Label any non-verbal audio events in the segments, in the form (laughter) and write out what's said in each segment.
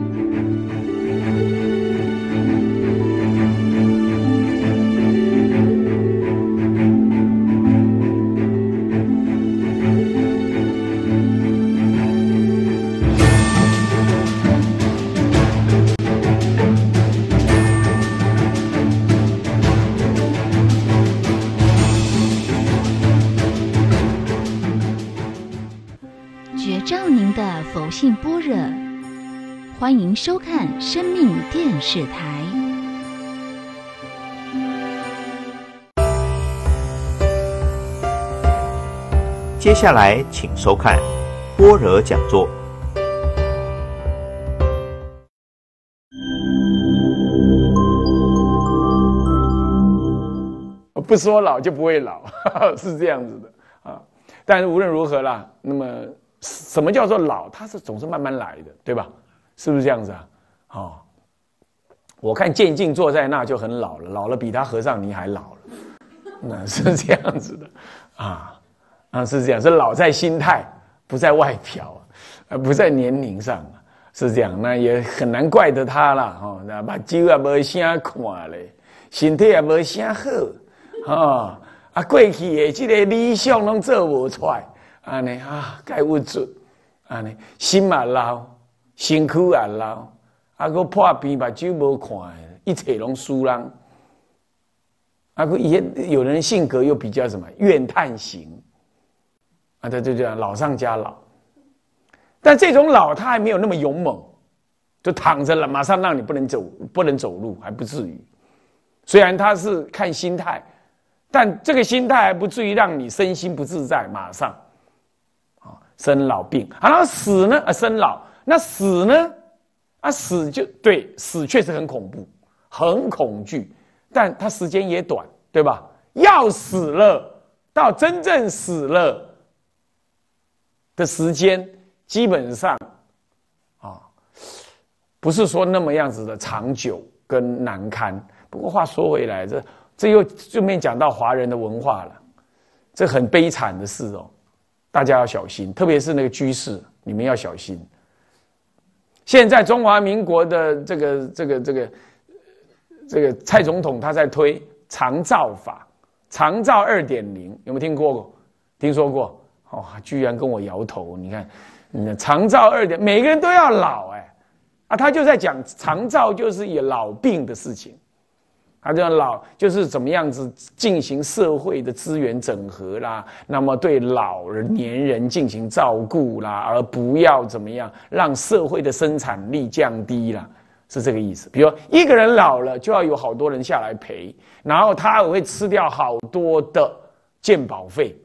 Thank you. 收看生命电视台。接下来，请收看波若讲座。不说老就不会老，(laughs) 是这样子的啊。但是无论如何啦，那么什么叫做老？它是总是慢慢来的，对吧？是不是这样子啊？哦，我看渐进坐在那就很老了，老了比他和尚尼还老了，那是这样子的，啊啊是这样，是老在心态，不在外表，呃不在年龄上，是这样，那也很难怪得他了哈，那把酒也无啥看嘞，身体也无啥好，哈，啊过去的这个理想拢做不出，来，安尼啊该物质，安尼心也老。辛苦啊，老，阿个破病把酒无看，一切拢输人。阿个也有人性格又比较什么怨叹型，啊，他就这样老上加老。但这种老他还没有那么勇猛，就躺着了，马上让你不能走，不能走路还不至于。虽然他是看心态，但这个心态还不至于让你身心不自在，马上啊生老病，然后死呢？啊生老。那死呢？啊，死就对死确实很恐怖，很恐惧，但他时间也短，对吧？要死了，到真正死了的时间，基本上啊，不是说那么样子的长久跟难堪。不过话说回来，这这又顺便讲到华人的文化了，这很悲惨的事哦，大家要小心，特别是那个居士，你们要小心。现在中华民国的这个这个这个这个蔡总统他在推长照法，长照二点零有没有听过过？听说过哦，居然跟我摇头，你看，嗯，长照二点，每个人都要老哎，啊，他就在讲长照就是以老病的事情。他这样老就是怎么样子进行社会的资源整合啦，那么对老年人进行照顾啦，而不要怎么样让社会的生产力降低啦。是这个意思。比如一个人老了就要有好多人下来陪，然后他会吃掉好多的鉴宝费，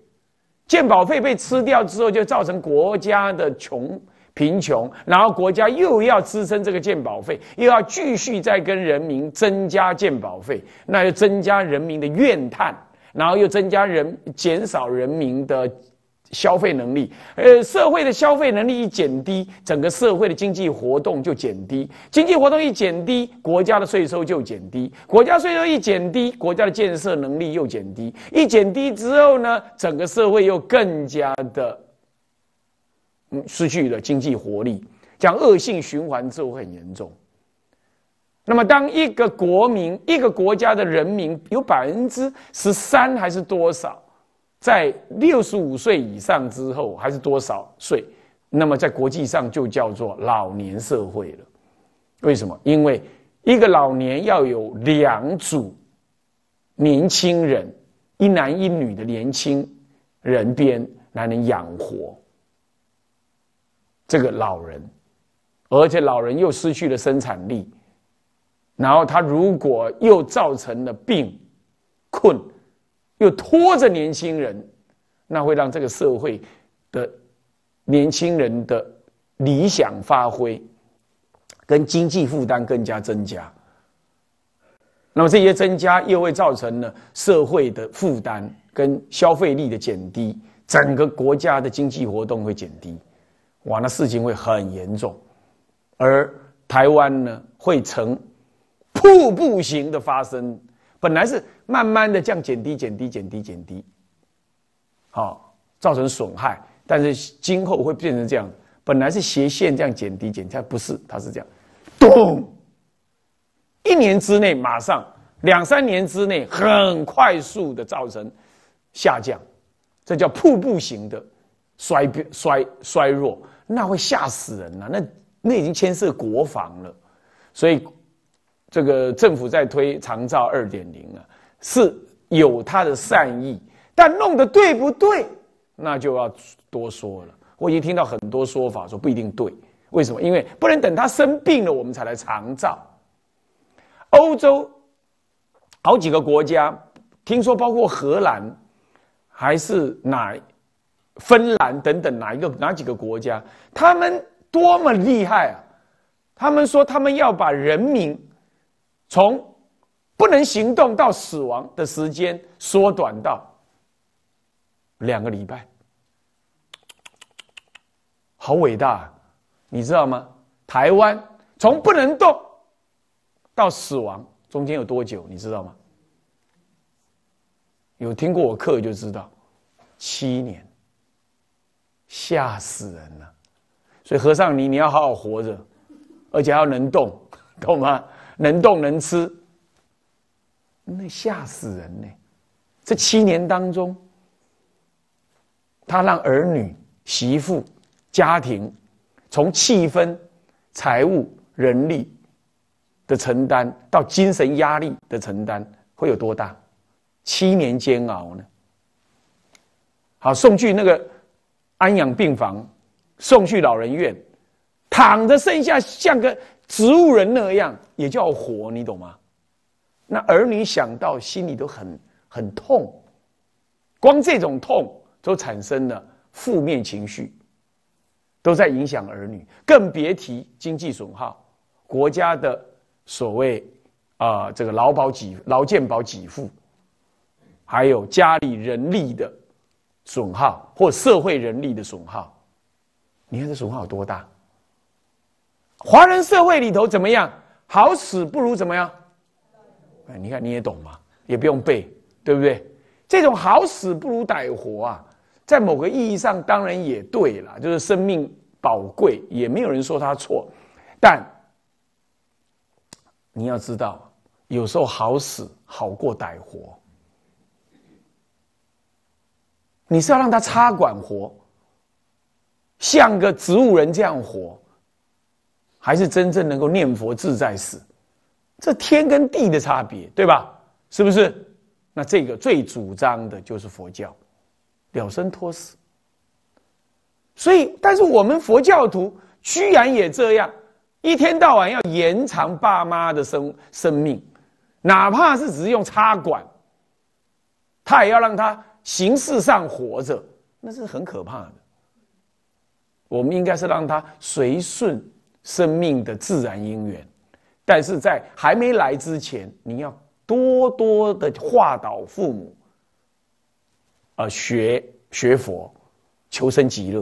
鉴宝费被吃掉之后就造成国家的穷。贫穷，然后国家又要支撑这个鉴保费，又要继续再跟人民增加鉴保费，那又增加人民的怨叹，然后又增加人减少人民的消费能力。呃，社会的消费能力一减低，整个社会的经济活动就减低，经济活动一减低，国家的税收就减低，国家税收一减低，国家的建设能力又减低，一减低之后呢，整个社会又更加的。失去了经济活力，讲恶性循环之后很严重。那么，当一个国民、一个国家的人民有百分之十三还是多少，在六十五岁以上之后还是多少岁，那么在国际上就叫做老年社会了。为什么？因为一个老年要有两组年轻人，一男一女的年轻人边来能养活。这个老人，而且老人又失去了生产力，然后他如果又造成了病困，又拖着年轻人，那会让这个社会的年轻人的理想发挥跟经济负担更加增加。那么这些增加又会造成呢社会的负担跟消费力的减低，整个国家的经济活动会减低。哇，那事情会很严重，而台湾呢会成瀑布型的发生。本来是慢慢的降减低、减低、减低、减低，好造成损害。但是今后会变成这样，本来是斜线这样减低、减低，不是，它是这样，咚！一年之内马上，两三年之内很快速的造成下降，这叫瀑布型的衰变、衰衰弱。那会吓死人呐！那那已经牵涉国防了，所以这个政府在推长照二点零啊，是有他的善意，但弄得对不对，那就要多说了。我已经听到很多说法说不一定对，为什么？因为不能等他生病了我们才来长照。欧洲好几个国家，听说包括荷兰，还是哪？芬兰等等哪一个哪几个国家？他们多么厉害啊！他们说他们要把人民从不能行动到死亡的时间缩短到两个礼拜，好伟大，你知道吗？台湾从不能动到死亡中间有多久？你知道吗？有听过我课就知道，七年。吓死人了！所以和尚，你你要好好活着，而且要能动，(laughs) 懂吗？能动能吃，那吓死人呢！这七年当中，他让儿女、媳妇、家庭，从气氛、财务、人力的承担，到精神压力的承担，会有多大？七年煎熬呢？好，宋剧那个。安养病房送去老人院，躺着剩下像个植物人那样，也叫活，你懂吗？那儿女想到心里都很很痛，光这种痛都产生了负面情绪，都在影响儿女，更别提经济损耗，国家的所谓啊这个劳保给劳健保给付，还有家里人力的。损耗或社会人力的损耗，你看这损耗有多大？华人社会里头怎么样？好死不如怎么样？哎，你看你也懂嘛，也不用背，对不对？这种好死不如歹活啊，在某个意义上当然也对了，就是生命宝贵，也没有人说他错。但你要知道，有时候好死好过歹活。你是要让他插管活，像个植物人这样活，还是真正能够念佛自在死？这天跟地的差别，对吧？是不是？那这个最主张的就是佛教，了生托死。所以，但是我们佛教徒居然也这样，一天到晚要延长爸妈的生生命，哪怕是只是用插管，他也要让他。形式上活着，那是很可怕的。我们应该是让他随顺生命的自然因缘，但是在还没来之前，你要多多的化导父母，啊，学学佛，求生极乐，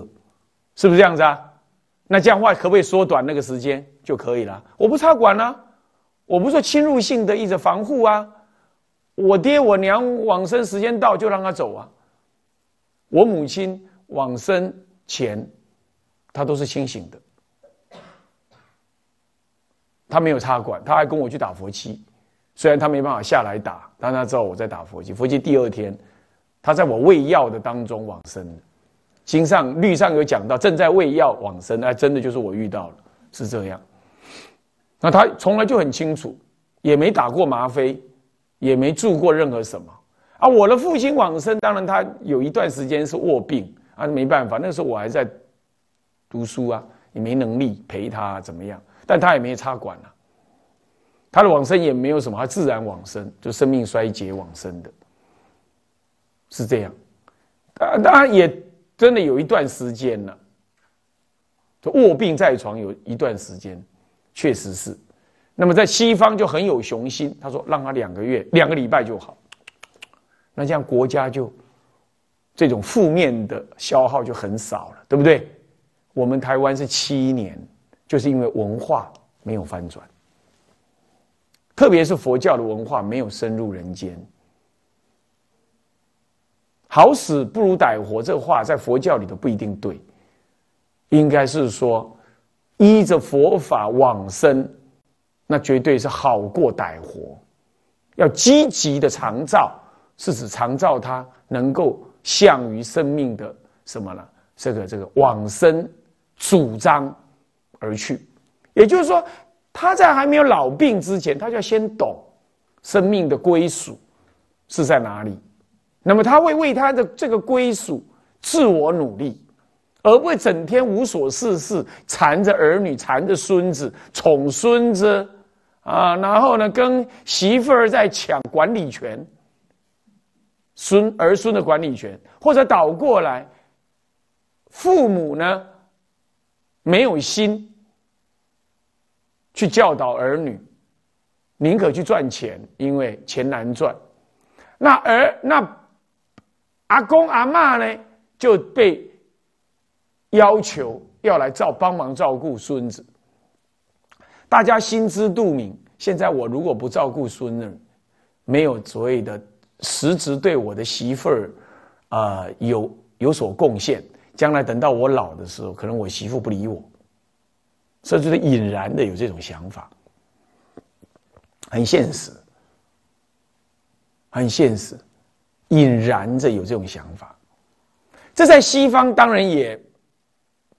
是不是这样子啊？那这样话，可不可以缩短那个时间就可以了？我不插管了，我不做侵入性的一直防护啊。我爹我娘往生时间到就让他走啊！我母亲往生前，他都是清醒的，他没有插管，他还跟我去打佛七，虽然他没办法下来打，但他知道我在打佛七。佛七第二天，他在我喂药的当中往生。经上律上有讲到，正在喂药往生，哎，真的就是我遇到了，是这样。那他从来就很清楚，也没打过吗啡。也没做过任何什么啊！我的父亲往生，当然他有一段时间是卧病啊，没办法，那时候我还在读书啊，也没能力陪他怎么样？但他也没插管啊，他的往生也没有什么，他自然往生，就生命衰竭往生的，是这样。但当然也真的有一段时间了，就卧病在床有一段时间，确实是。那么在西方就很有雄心，他说让他两个月、两个礼拜就好。那这样国家就这种负面的消耗就很少了，对不对？我们台湾是七年，就是因为文化没有翻转，特别是佛教的文化没有深入人间。好死不如歹活，这话在佛教里头不一定对，应该是说依着佛法往生。那绝对是好过歹活，要积极的长照，是指长照他能够向于生命的什么呢？这个这个往生主张而去，也就是说，他在还没有老病之前，他要先懂生命的归属是在哪里，那么他会为他的这个归属自我努力。而不会整天无所事事，缠着儿女，缠着孙子，宠孙子，啊，然后呢，跟媳妇儿在抢管理权，孙儿孙的管理权，或者倒过来，父母呢，没有心去教导儿女，宁可去赚钱，因为钱难赚，那儿那阿公阿妈呢，就被。要求要来照帮忙照顾孙子，大家心知肚明。现在我如果不照顾孙子，没有所谓的实质对我的媳妇儿啊有有所贡献，将来等到我老的时候，可能我媳妇不理我，甚至就是引燃的有这种想法，很现实，很现实，引燃着有这种想法。这在西方当然也。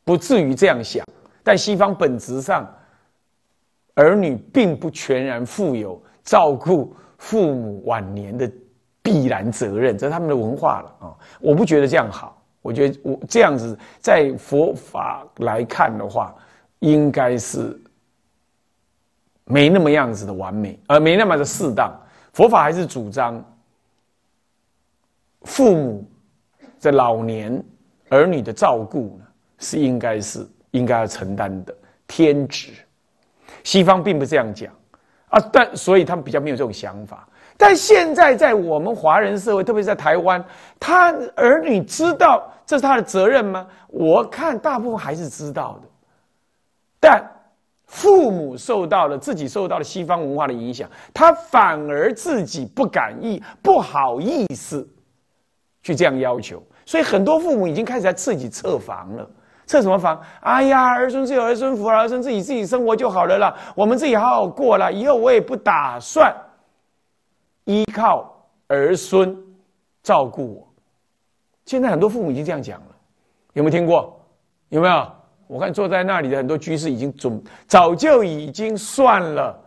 不至于这样想，但西方本质上，儿女并不全然富有照顾父母晚年的必然责任，这是他们的文化了啊！我不觉得这样好，我觉得我这样子在佛法来看的话，应该是没那么样子的完美，呃，没那么的适当。佛法还是主张父母在老年儿女的照顾。是应该，是应该要承担的天职。西方并不这样讲啊，但所以他们比较没有这种想法。但现在在我们华人社会，特别是在台湾，他儿女知道这是他的责任吗？我看大部分还是知道的，但父母受到了自己受到了西方文化的影响，他反而自己不敢意不好意思去这样要求，所以很多父母已经开始在自己设防了。测什么房？哎呀，儿孙自有儿孙福，儿孙自己自己生活就好了啦。我们自己好好过了，以后我也不打算依靠儿孙照顾我。现在很多父母已经这样讲了，有没有听过？有没有？我看坐在那里的很多居士已经准早就已经算了，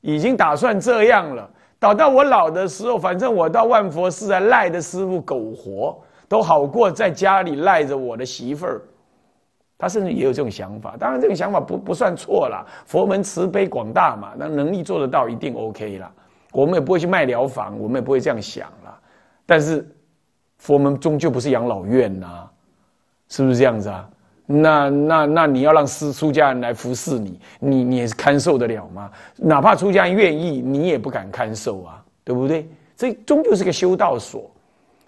已经打算这样了。等到我老的时候，反正我到万佛寺来赖的师傅苟活，都好过在家里赖着我的媳妇儿。他甚至也有这种想法，当然这个想法不不算错了。佛门慈悲广大嘛，那能力做得到一定 OK 了。我们也不会去卖疗房，我们也不会这样想了。但是佛门终究不是养老院呐，是不是这样子啊？那那那你要让师出家人来服侍你，你你也是看受得了吗？哪怕出家人愿意，你也不敢看受啊，对不对？这终究是个修道所，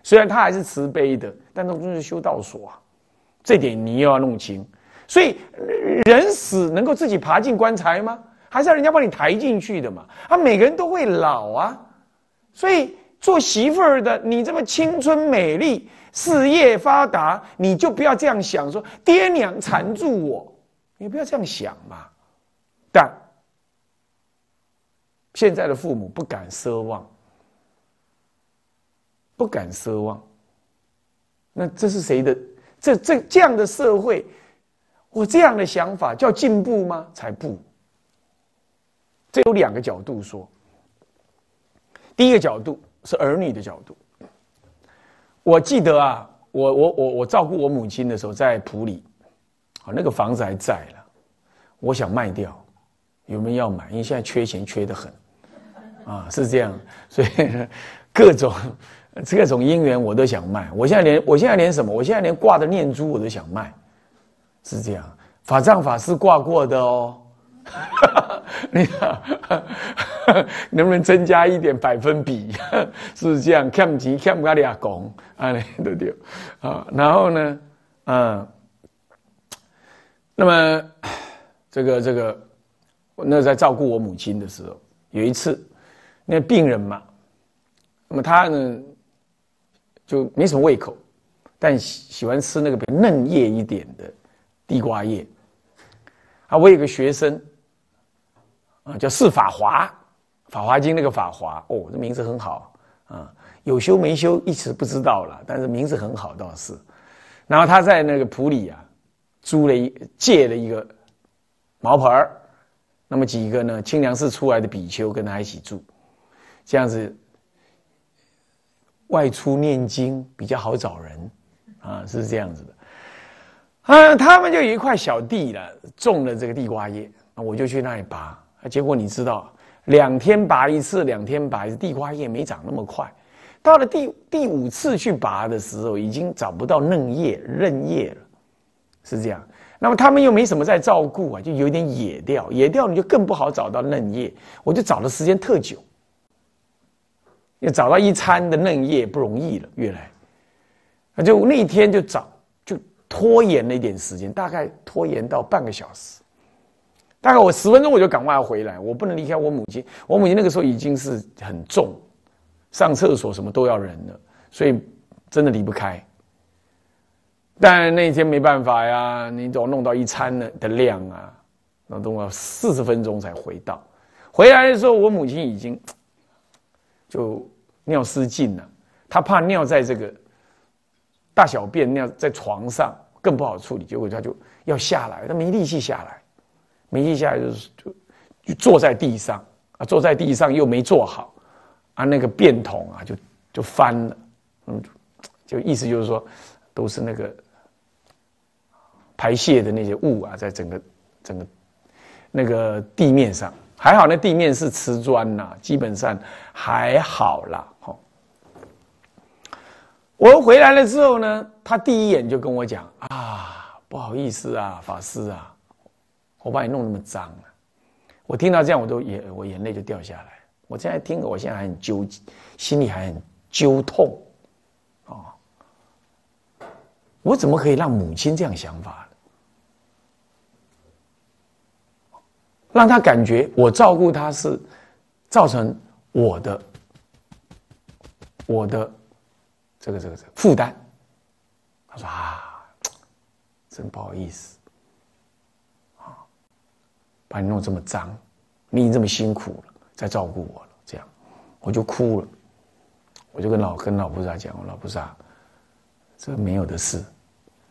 虽然他还是慈悲的，但终究是修道所啊。这点你又要弄清，所以人死能够自己爬进棺材吗？还是要人家帮你抬进去的嘛？啊，每个人都会老啊，所以做媳妇儿的，你这么青春美丽、事业发达，你就不要这样想，说爹娘缠住我，你不要这样想嘛。但现在的父母不敢奢望，不敢奢望。那这是谁的？这这这样的社会，我这样的想法叫进步吗？才不！这有两个角度说。第一个角度是儿女的角度。我记得啊，我我我我照顾我母亲的时候，在普里，啊那个房子还在了，我想卖掉，有没有要买？因为现在缺钱缺的很，啊是这样，所以各种。这种因缘我都想卖，我现在连我现在连什么，我现在连挂的念珠我都想卖，是这样。法藏法师挂过的哦，(laughs) 你看 (laughs) 能不能增加一点百分比？(laughs) 是这样，看不起，看不起家阿公，啊，对都丢。好，然后呢，嗯，那么这个这个，那在照顾我母亲的时候，有一次那病人嘛，那么他呢？就没什么胃口，但喜欢吃那个比较嫩叶一点的地瓜叶。啊，我有个学生，啊，叫释法华，法华经那个法华，哦，这名字很好啊，有修没修一直不知道了，但是名字很好倒是。然后他在那个普里啊，租了一借了一个毛盆儿，那么几个呢，清凉寺出来的比丘跟他一起住，这样子。外出念经比较好找人，啊，是这样子的，啊，他们就有一块小地了，种了这个地瓜叶，那我就去那里拔，结果你知道，两天拔一次，两天拔，地瓜叶没长那么快，到了第第五次去拔的时候，已经找不到嫩叶、嫩叶了，是这样，那么他们又没什么在照顾啊，就有点野掉，野掉你就更不好找到嫩叶，我就找的时间特久。要找到一餐的嫩叶不容易了，越来，就那天就找，就拖延了一点时间，大概拖延到半个小时，大概我十分钟我就赶快回来，我不能离开我母亲，我母亲那个时候已经是很重，上厕所什么都要人了，所以真的离不开。但那天没办法呀，你总弄到一餐的的量啊，弄到四十分钟才回到，回来的时候我母亲已经。就尿失禁了，他怕尿在这个大小便尿在床上更不好处理，结果他就要下来，他没力气下来，没力气下来就是就就坐在地上啊，坐在地上又没坐好啊，那个便桶啊就就翻了，嗯，就意思就是说，都是那个排泄的那些物啊，在整个整个那个地面上。还好，那地面是瓷砖呐，基本上还好啦。哦，我回来了之后呢，他第一眼就跟我讲啊，不好意思啊，法师啊，我把你弄那么脏了。我听到这样，我都眼我眼泪就掉下来。我现在听，我现在还很纠结，心里还很揪痛啊。我怎么可以让母亲这样想法？让他感觉我照顾他是造成我的我的这个这个这个负担。他说啊，真不好意思啊，把你弄这么脏，你已经这么辛苦了，在照顾我了，这样我就哭了。我就跟老跟老菩萨讲，我老菩萨，这没有的事。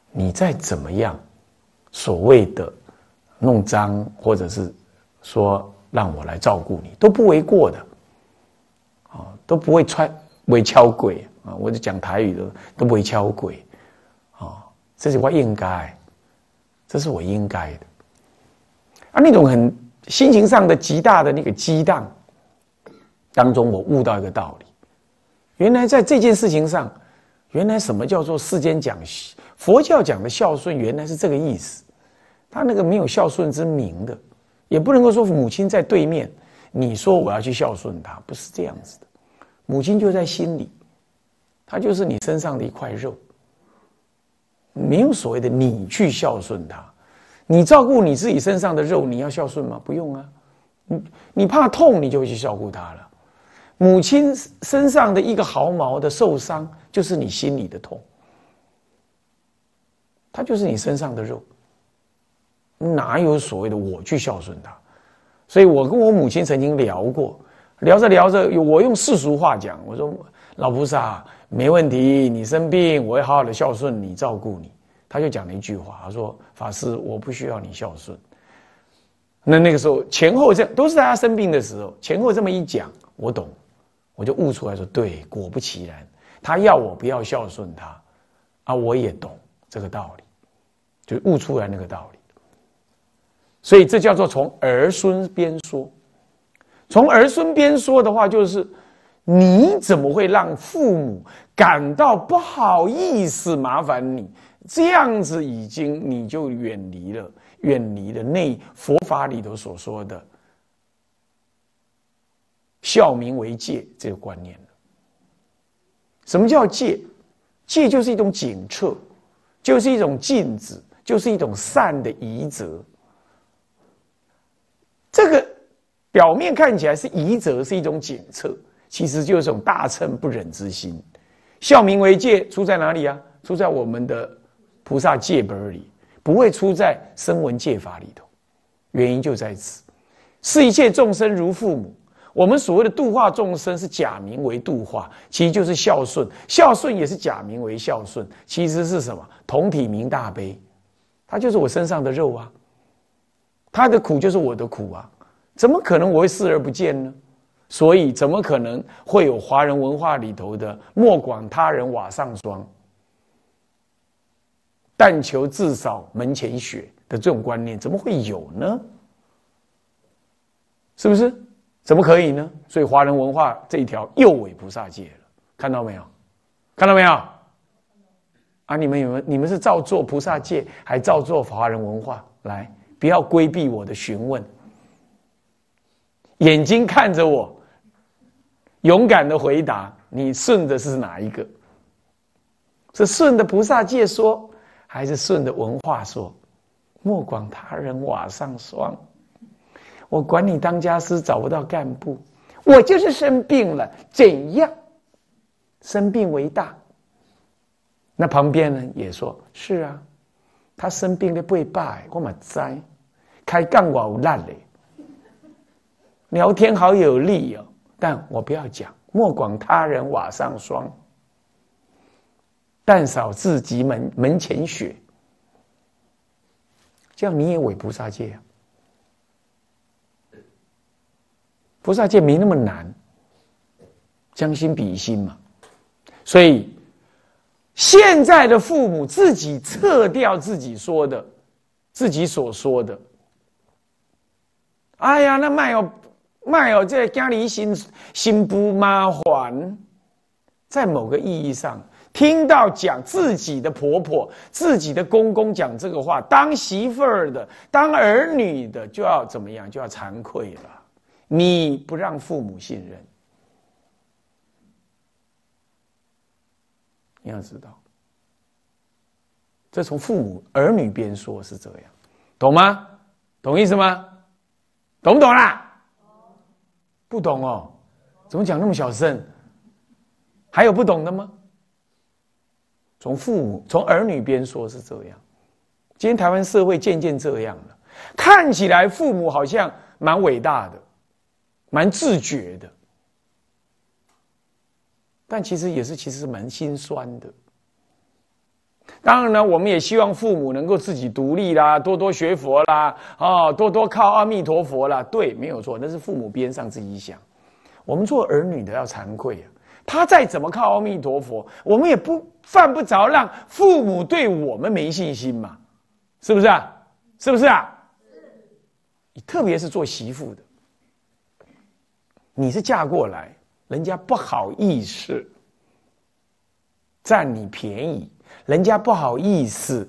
你再怎么样，所谓的弄脏或者是。说让我来照顾你都不为过的，啊都不会穿为敲鬼啊！我就讲台语的都不会敲鬼，啊，这是我应该，这是我应该的。啊，那种很心情上的极大的那个激荡当中，我悟到一个道理：原来在这件事情上，原来什么叫做世间讲佛教讲的孝顺，原来是这个意思。他那个没有孝顺之名的。也不能够说母亲在对面，你说我要去孝顺她，不是这样子的。母亲就在心里，她就是你身上的一块肉，没有所谓的你去孝顺她，你照顾你自己身上的肉，你要孝顺吗？不用啊，你你怕痛，你就会去照顾她了。母亲身上的一个毫毛的受伤，就是你心里的痛，她就是你身上的肉。哪有所谓的我去孝顺他，所以我跟我母亲曾经聊过，聊着聊着，我用世俗话讲，我说老菩萨没问题，你生病，我会好好的孝顺你，照顾你。他就讲了一句话，他说法师，我不需要你孝顺。那那个时候前后这都是在他生病的时候，前后这么一讲，我懂，我就悟出来，说对，果不其然，他要我不要孝顺他，啊，我也懂这个道理，就悟出来那个道理。所以这叫做从儿孙边说，从儿孙边说的话，就是你怎么会让父母感到不好意思？麻烦你这样子，已经你就远离了，远离了那佛法里头所说的孝名为戒这个观念什么叫戒？戒就是一种警策，就是一种禁止，就是一种善的仪则。表面看起来是疑则是一种检测，其实就是一种大乘不忍之心。孝名为戒，出在哪里啊？出在我们的菩萨戒本里，不会出在声闻戒法里头。原因就在此，视一切众生如父母。我们所谓的度化众生是假名为度化，其实就是孝顺。孝顺也是假名为孝顺，其实是什么？同体明大悲，他就是我身上的肉啊，他的苦就是我的苦啊。怎么可能我会视而不见呢？所以怎么可能会有华人文化里头的“莫管他人瓦上霜，但求至少门前雪”的这种观念？怎么会有呢？是不是？怎么可以呢？所以华人文化这一条又违菩萨戒了。看到没有？看到没有？啊！你们有没有？你们是照做菩萨戒，还照做华人文化？来，不要规避我的询问。眼睛看着我，勇敢的回答：你顺的是哪一个？是顺的菩萨戒说，还是顺的文化说？莫管他人瓦上霜，我管你当家师找不到干部，我就是生病了。怎样？生病为大。那旁边人也说：是啊，他生病的不会罢，我嘛知，开干我烂难嘞。聊天好有利哦，但我不要讲。莫管他人瓦上霜，但扫自己门门前雪。这样你也为菩萨戒呀？菩萨戒没那么难，将心比心嘛。所以现在的父母自己撤掉自己说的，自己所说的。哎呀，那卖药。没有在家里心心不麻烦，在某个意义上，听到讲自己的婆婆、自己的公公讲这个话，当媳妇儿的、当儿女的就要怎么样，就要惭愧了。你不让父母信任，你要知道，这从父母儿女边说，是这样，懂吗？懂意思吗？懂不懂啦？不懂哦，怎么讲那么小声？还有不懂的吗？从父母、从儿女边说，是这样。今天台湾社会渐渐这样了，看起来父母好像蛮伟大的，蛮自觉的，但其实也是，其实是蛮心酸的。当然呢，我们也希望父母能够自己独立啦，多多学佛啦，哦，多多靠阿弥陀佛啦。对，没有错，那是父母边上自己想。我们做儿女的要惭愧啊！他再怎么靠阿弥陀佛，我们也不犯不着让父母对我们没信心嘛，是不是啊？是不是啊？特别是做媳妇的，你是嫁过来，人家不好意思占你便宜。人家不好意思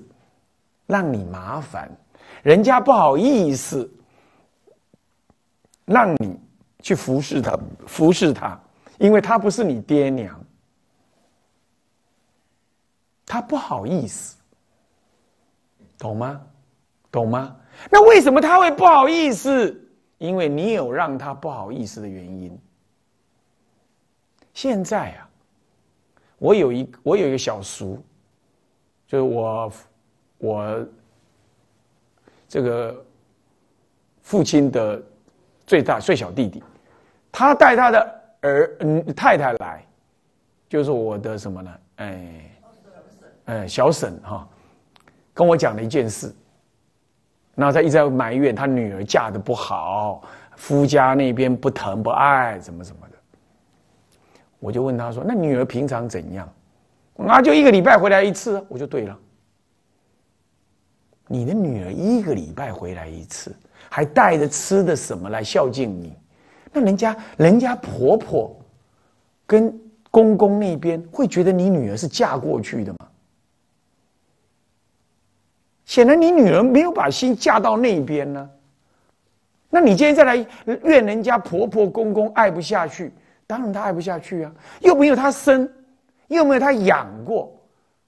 让你麻烦，人家不好意思让你去服侍他，服侍他，因为他不是你爹娘，他不好意思，懂吗？懂吗？那为什么他会不好意思？因为你有让他不好意思的原因。现在啊，我有一我有一个小叔。就是我，我这个父亲的最大、最小弟弟，他带他的儿、嗯太太来，就是我的什么呢？哎，哎小沈哈，跟我讲了一件事。然后他一直在埋怨他女儿嫁的不好，夫家那边不疼不爱，怎么怎么的。我就问他说：“那女儿平常怎样？”我就一个礼拜回来一次，我就对了。你的女儿一个礼拜回来一次，还带着吃的什么来孝敬你？那人家、人家婆婆跟公公那边会觉得你女儿是嫁过去的吗？显然你女儿没有把心嫁到那边呢。那你今天再来怨人家婆婆公公爱不下去，当然她爱不下去啊，又没有她生。又没有他养过，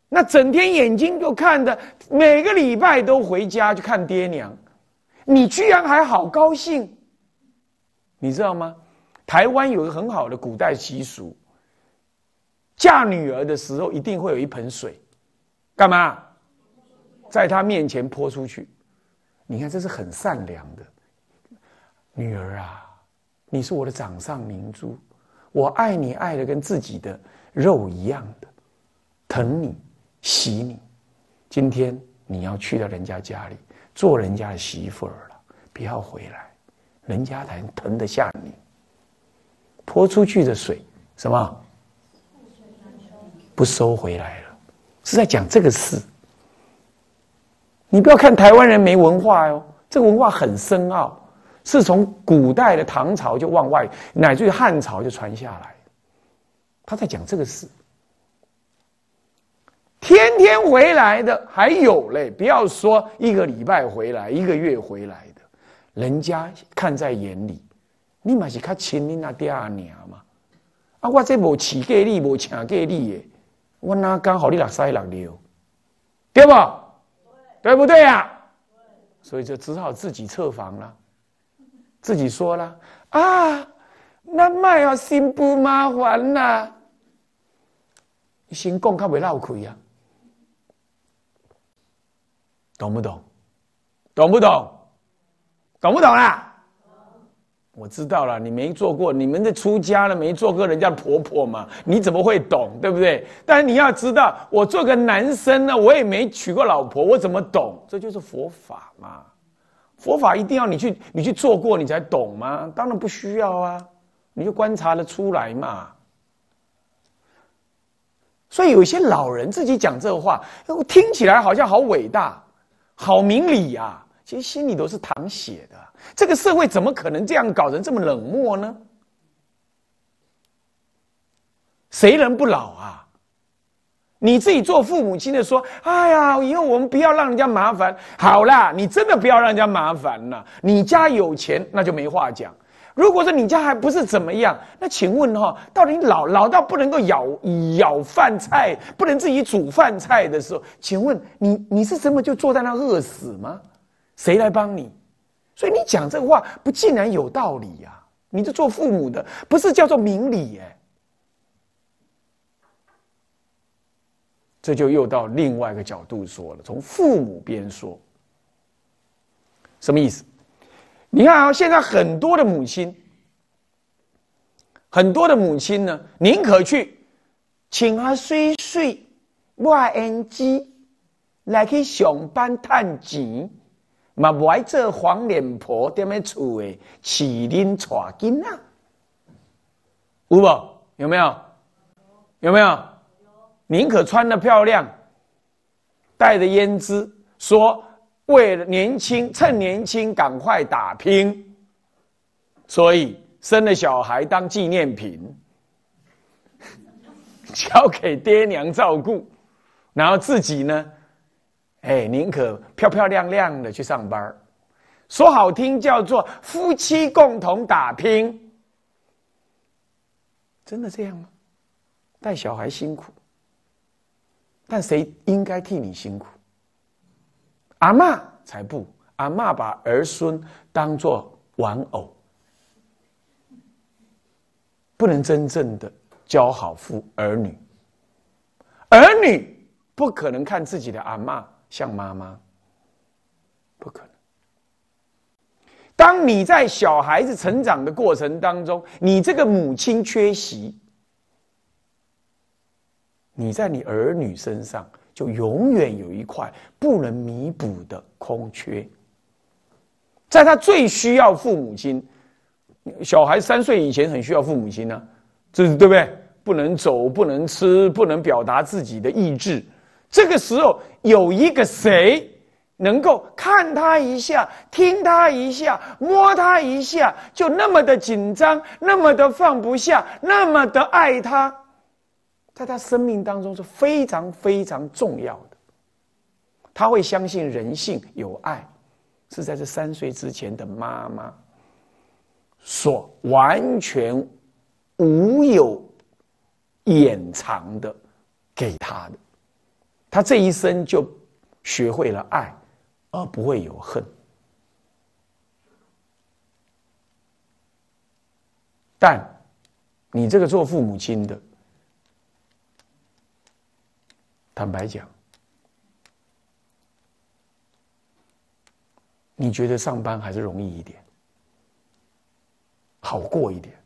那整天眼睛就看着，每个礼拜都回家去看爹娘，你居然还好高兴，你知道吗？台湾有个很好的古代习俗，嫁女儿的时候一定会有一盆水，干嘛，在她面前泼出去？你看，这是很善良的，女儿啊，你是我的掌上明珠，我爱你爱的跟自己的。肉一样的疼你，喜你。今天你要去到人家家里做人家的媳妇儿了，不要回来。人家才疼得下你。泼出去的水，什么不收回来了？是在讲这个事。你不要看台湾人没文化哟，这个文化很深奥，是从古代的唐朝就往外，乃至于汉朝就传下来。他在讲这个事，天天回来的还有嘞，不要说一个礼拜回来，一个月回来的，人家看在眼里，你嘛是卡亲你那爹娘嘛，啊，我这无起过你，无请过你耶，我那刚好你俩塞两流，对不？对不对呀？所以就只好自己设房了，自己说了啊。那卖啊，心不麻烦呐，心讲较会漏开呀，懂不懂？懂不懂？懂不懂啦？我知道了，你没做过，你们的出家了没做过人家婆婆嘛？你怎么会懂？对不对？但你要知道，我做个男生呢，我也没娶过老婆，我怎么懂？这就是佛法嘛，佛法一定要你去，你去做过，你才懂吗？当然不需要啊。你就观察的出来嘛，所以有一些老人自己讲这话，我听起来好像好伟大、好明理呀。其实心里都是淌血的。这个社会怎么可能这样搞人这么冷漠呢？谁人不老啊？你自己做父母亲的说：“哎呀，以后我们不要让人家麻烦，好啦，你真的不要让人家麻烦了。你家有钱，那就没话讲。”如果说你家还不是怎么样，那请问哈，到底老老到不能够咬咬饭菜，不能自己煮饭菜的时候，请问你你是怎么就坐在那饿死吗？谁来帮你？所以你讲这话不竟然有道理呀？你这做父母的不是叫做明理耶？这就又到另外一个角度说了，从父母边说，什么意思？你看啊，现在很多的母亲，很多的母亲呢，宁可去，请她睡睡抹胭脂，来去上班探钱，嘛不爱做黄脸婆，踮喺厝诶起拎彩金啦，有无？有没有？有没有？宁可穿得漂亮，带着胭脂，说。为了年轻，趁年轻赶快打拼，所以生了小孩当纪念品，(laughs) 交给爹娘照顾，然后自己呢，哎，宁可漂漂亮亮的去上班说好听叫做夫妻共同打拼，真的这样吗？带小孩辛苦，但谁应该替你辛苦？阿妈才不，阿妈把儿孙当做玩偶，不能真正的教好父儿女，儿女不可能看自己的阿妈像妈妈，不可能。当你在小孩子成长的过程当中，你这个母亲缺席，你在你儿女身上。就永远有一块不能弥补的空缺，在他最需要父母亲，小孩三岁以前很需要父母亲呢，这是对不对？不能走，不能吃，不能表达自己的意志，这个时候有一个谁能够看他一下，听他一下，摸他一下，就那么的紧张，那么的放不下，那么的爱他。在他生命当中是非常非常重要的，他会相信人性有爱，是在这三岁之前的妈妈所完全无有掩藏的给他的，他这一生就学会了爱，而不会有恨。但你这个做父母亲的。坦白讲，你觉得上班还是容易一点，好过一点？